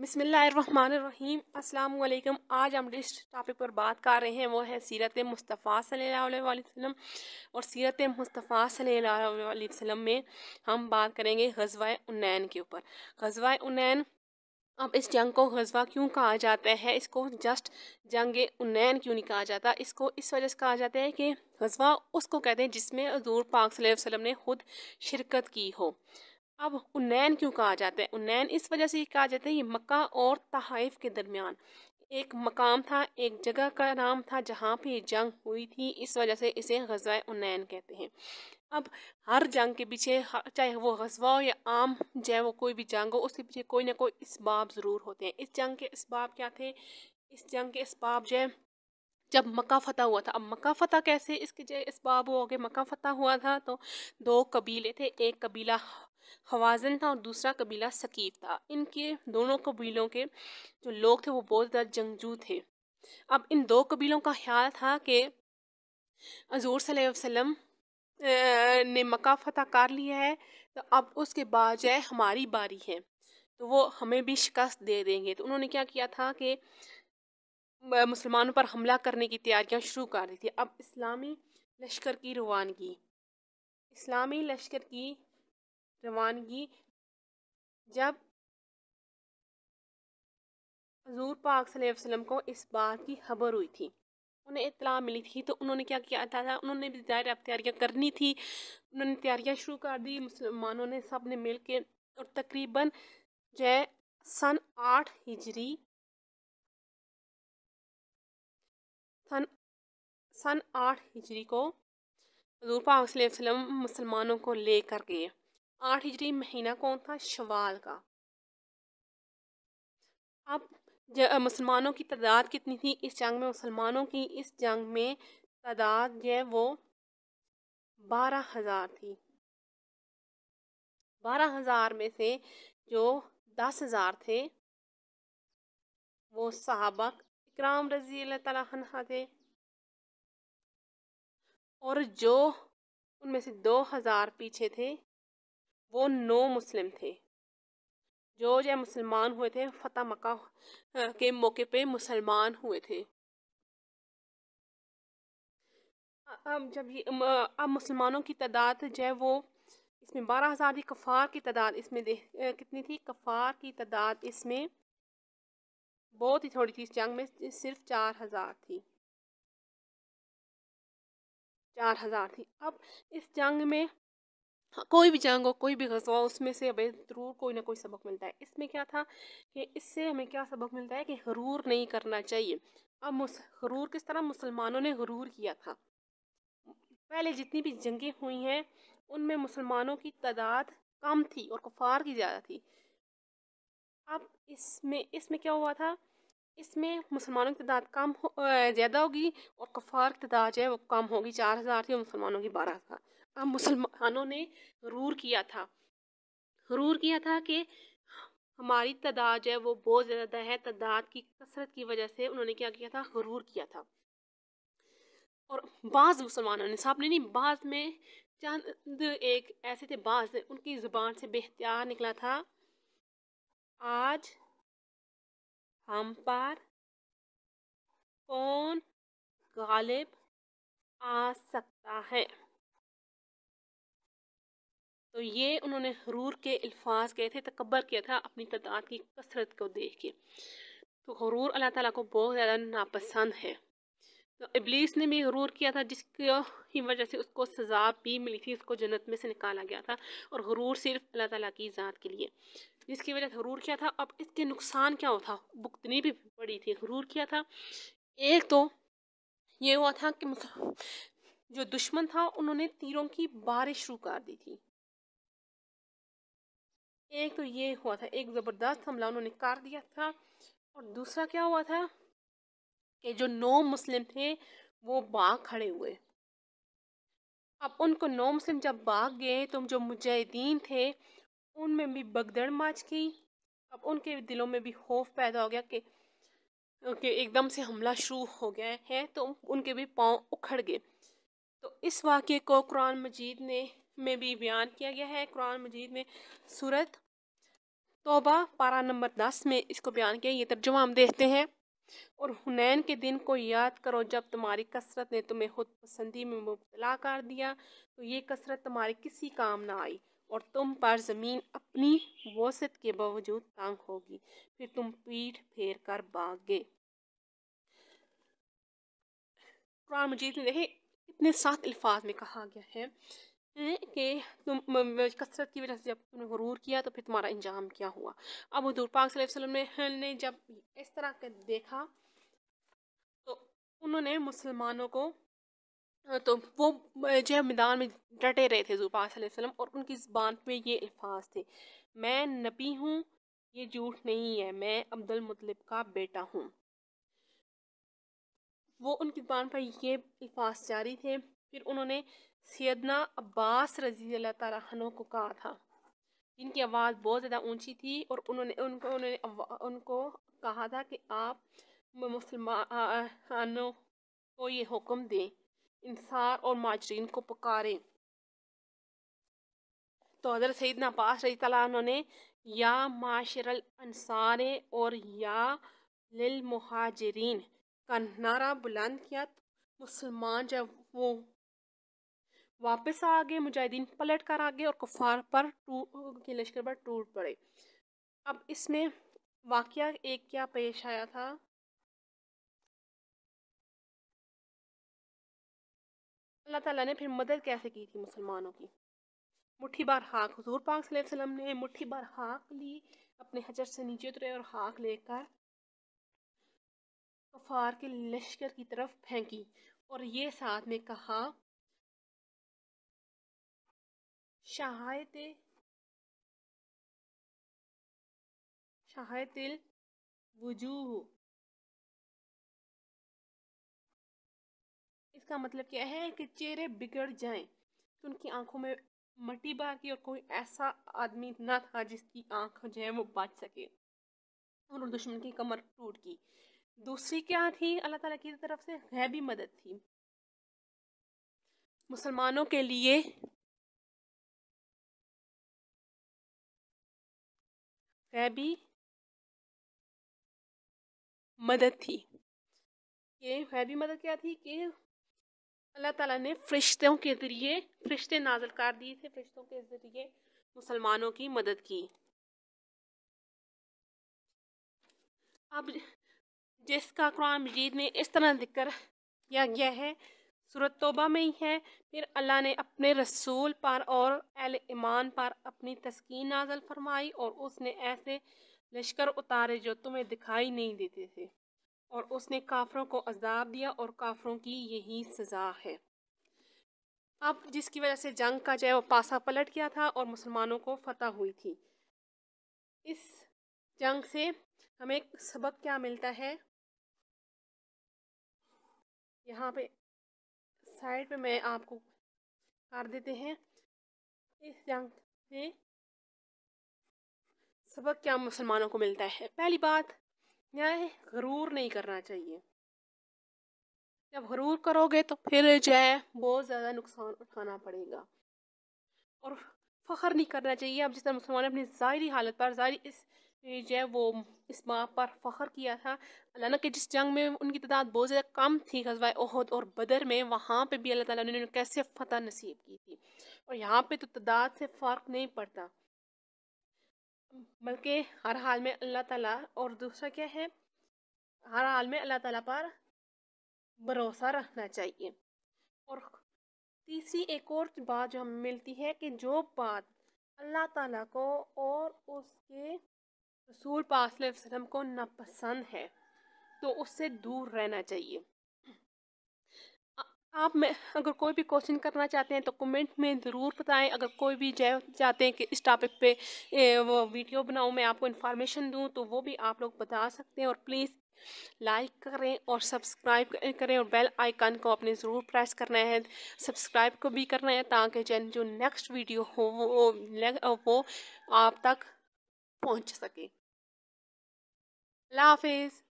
बसमीम अल्लाम आज हम जिस टॉपिक पर बात कर रहे हैं वो है सीरत मुस्तफ़ा वसम और सीरत मुस्तफ़ा वसम में हम बात करेंगे गजवा उन्नैन के ऊपर गजवा उन्नैन अब इस जंग को गजवा क्यों कहा जाता है इसको जस्ट जंग उन्नैन क्यों नहीं कहा जाता इसको इस वजह से कहा जाता है कि गजवा उसको कहते हैं जिसमें हजूर पाक वसल्लम ने खुद शिरकत की हो अब उन्नैन क्यों कहा जाता है उन्नैन इस वजह से कहा जाता है ये मक्का और तहाइफ के दरमियान एक मकाम था एक जगह का नाम था जहाँ पे जंग हुई थी इस वजह से इसे गजवा उन्नैन कहते हैं अब हर जंग के पीछे चाहे वो गजवा हो या आम चाहे वो कोई भी जंग हो उसके पीछे कोई ना कोई इसबाब ज़रूर होते हैं इस जंग के इसबाब क्या थे इस जंग के इसबाब जो है जब मक्का फतह हुआ था अब मक्का फतह कैसे इसके जो इसबाब हो गए मक्का फतह हुआ था तो दो कबीले थे एक कबीला खवाजन था और दूसरा कबीला सकीफ था इनके दोनों कबीलों के जो लोग थे वो बहुत ज़्यादा जंगजू थे अब इन दो कबीलों का ख्याल था कि हजूर वसल्लम ने मक्का फतह कर लिया है तो अब उसके बाद जो है हमारी बारी है तो वो हमें भी शिकस्त दे देंगे तो उन्होंने क्या किया था कि मुसलमानों पर हमला करने की तैयारियां शुरू कर दी थी अब इस्लामी लश्कर की रवानगी इस्लामी लश्कर की रवानगी जब हजूर पाक वसल्लम को इस बात की खबर हुई थी उन्हें इतला मिली थी तो उन्होंने क्या किया था उन्होंने भी ज़ाहिर अब तैयारियाँ करनी थी उन्होंने तैयारियाँ शुरू कर दी मुसलमानों ने सब ने मिल के और तकरीबन जो है सन आठ हिजरी सन सन आठ हिजरी को हजूर पाक वसल्लम मुसलमानों को लेकर गए आठ हिजरी महीना कौन था शवाल का अब मुसलमानों की तादाद कितनी थी इस जंग में मुसलमानों की इस जंग में तादाद जो है वो बारह हज़ार थी बारह हज़ार में से जो दस हज़ार थे वो सहाबक इकराम रजी तला थे और जो उनमें से दो हज़ार पीछे थे वो नौ मुस्लिम थे जो जो मुसलमान हुए थे फतेह मक्का के मौके पे मुसलमान हुए थे अब जब ये अब मुसलमानों की तादाद जो है वो इसमें बारह हज़ार थी कफ़ार की तादाद इसमें दे कितनी थी कफ़ार की तादाद इसमें बहुत ही थोड़ी थी इस जंग में सिर्फ चार हज़ार थी चार हज़ार थी अब इस जंग में हाँ, कोई भी जंग हो कोई भी गजवा हो उसमें से हमें ज़रूर कोई ना कोई सबक मिलता है इसमें क्या था कि इससे हमें क्या सबक मिलता है कि गरूर नहीं करना चाहिए अब गरूर किस तरह मुसलमानों ने गरूर किया था पहले जितनी भी जंगें हुई हैं उनमें मुसलमानों की तादाद कम थी और कुफार की ज़्यादा थी अब इसमें इसमें क्या हुआ था इसमें मुसलमानों की तादाद कम हो ज़्यादा होगी और कुफार की तादाद जो है वो कम होगी चार हज़ार थी और मुसलमानों की बारह हज़ार मुसलमानों ने रूर किया था रूर किया था कि हमारी तादाद है वो बहुत ज़्यादा है तादाद की कसरत की वजह से उन्होंने क्या किया था गुरूर किया था और बाज़ मुसलमानों ने सामने नहीं बाज़ में चंद एक ऐसे थे बाज़ उनकी ज़ुबान से बेहतियार निकला था आज हम पर कौन गालिब आ सकता है तो ये उन्होंने हरूर के अल्फाज कहे थे तकबर किया था अपनी तादाद की कसरत को देख के तो हरूर अल्लाह ताला को बहुत ज़्यादा नापसंद है तो इबलीस ने भी हरूर किया था जिसकी वजह से उसको सजा भी मिली थी उसको जन्नत में से निकाला गया था और गरूर सिर्फ अल्लाह ताला की ज़ात के लिए जिसकी वजह से हरूर किया था अब इसके नुकसान क्या हुआ था भुगतनी भी पड़ी थी हरूर किया था एक तो ये हुआ था कि जो दुश्मन था उन्होंने तीरों की बारिश शुरू कर दी थी एक तो ये हुआ था एक ज़बरदस्त हमला उन्होंने कर दिया था और दूसरा क्या हुआ था कि जो नौ मुस्लिम थे वो बाग खड़े हुए अब उनको नौ मुस्लिम जब बाग गए तो जो मुजाहिदीन थे उनमें भी बगदड़ माच गई अब उनके दिलों में भी खौफ पैदा हो गया कि कि एकदम से हमला शुरू हो गया है तो उनके भी पांव उखड़ गए तो इस वाक्य को कुरान मजीद ने में भी बयान किया गया है कुरान मजीद में सूरत तोबा पारा नंबर दस में इसको बयान किया ये तर्जुमा हम देखते हैं और हुनैन के दिन को याद करो जब तुम्हारी कसरत ने तुम्हें खुद पसंदी में मुबला कर दिया तो ये कसरत तुम्हारी किसी काम ना आई और तुम पर ज़मीन अपनी वसत के बावजूद तंग होगी फिर तुम पीठ फेर कर भाग गए कुरान मजीद ने देखे इतने सात अल्फाज में कहा गया है कि तुम कसरत की वजह से जब तुमने गुरूर किया तो फिर तुम्हारा इंजाम क्या हुआ अब हजूर पाक वसल्लम ने ने जब इस तरह के देखा तो उन्होंने मुसलमानों को तो वो जो है मैदान में डटे रहे थे हजूर पाक वसल्लम और उनकी ज़बान पे ये अल्फाज थे मैं नबी हूँ ये झूठ नहीं है मैं अब्दुल मुतलब का बेटा हूँ वो उनकी ज़बान पर ये अल्फाज जारी थे फिर उन्होंने सैदना अब्बास रजी अल्लाह को कहा था इनकी आवाज़ बहुत ज़्यादा ऊंची थी और उन्होंने उनको उन्होंने उनको कहा था कि आप मुसलमानों को ये हुक्म दें इंसार और माजरीन को पुकारें तो हजरत सैद नब्बास रजी तला उन्होंने या माशरल अनसार और या लिल मुहाजरीन का नारा बुलंद किया तो मुसलमान जब वो वापस आ गए मुजाहिदीन पलट कर आ गए और कुफार पर टू के लश्कर पर टूट पड़े अब इसमें वाक़ एक क्या पेश आया था अल्लाह ताला ने फिर मदद कैसे की थी मुसलमानों की मुट्ठी बार हाक हजूर पाक वसल्लम ने मुट्ठी बार हाक ली अपने हजर से नीचे उतरे और हाक लेकर कुफार के लश्कर की तरफ फेंकी और ये साथ में कहा शहायत शहायतिल वजूह इसका मतलब क्या है कि चेहरे बिगड़ जाएं कि तो उनकी आंखों में मटी बाकी और कोई ऐसा आदमी ना था जिसकी आंख जो है वो बच सके और दुश्मन की कमर टूट गई दूसरी क्या थी अल्लाह ताला की तरफ से गैबी मदद थी मुसलमानों के लिए भी मदद थी ये भी मदद क्या थी कि अल्लाह ताला ने फरिश्तों के ज़रिए फरिश्ते नाजल कर दिए थे फरिश्तों के ज़रिए मुसलमानों की मदद की अब जिसका कुरान मजीद में इस तरह जिक्र किया गया है सूरत तोबा में ही है फिर अल्लाह ने अपने रसूल पर और अल ईमान पर अपनी तस्कीन नाजल फरमाई और उसने ऐसे लश्कर उतारे जो तुम्हें दिखाई नहीं देते थे और उसने काफरों को अजाब दिया और काफरों की यही सज़ा है अब जिसकी वजह से जंग का जो है वो पासा पलट गया था और मुसलमानों को फतह हुई थी इस जंग से हमें सबक क्या मिलता है यहाँ पे साइड पे मैं आपको कर देते हैं इस जंग से सबक क्या मुसलमानों को मिलता है पहली बात न्याय गरूर नहीं करना चाहिए जब गरूर करोगे तो फिर जो है बहुत ज़्यादा नुकसान उठाना पड़ेगा और फ़ख्र नहीं करना चाहिए अब जिस तरह मुसलमान अपनी ज़ाहरी हालत पर ज़ाहरी इस जो है वो इस बात पर फ़ख्र किया था अल्लाह के जिस जंग में उनकी तादाद बहुत ज़्यादा कम थी गजवाए ओहद और बदर में वहाँ पे भी अल्लाह ताला ने उन्हें कैसे फतह नसीब की थी और यहाँ पे तो तादाद से फ़र्क नहीं पड़ता बल्कि हर हाल में अल्लाह ताला और दूसरा क्या है हर हाल में अल्लाह ताला पर भरोसा रखना चाहिए और तीसरी एक और बात जो हमें मिलती है कि जो बात अल्लाह ताला को और उसके रसूल पास वसलम को नापसंद है तो उससे दूर रहना चाहिए आप में अगर कोई भी क्वेश्चन करना चाहते हैं तो कमेंट में ज़रूर बताएं अगर कोई भी जय चाहते हैं कि इस टॉपिक पे वो वीडियो बनाऊं मैं आपको इन्फॉर्मेशन दूं तो वो भी आप लोग बता सकते हैं और प्लीज़ लाइक करें और सब्सक्राइब करें और बेल आइकन को आपने ज़रूर प्रेस करना है सब्सक्राइब को भी करना है ताकि जन जो नेक्स्ट वीडियो हो वो वो आप तक पहुँच सके Love is.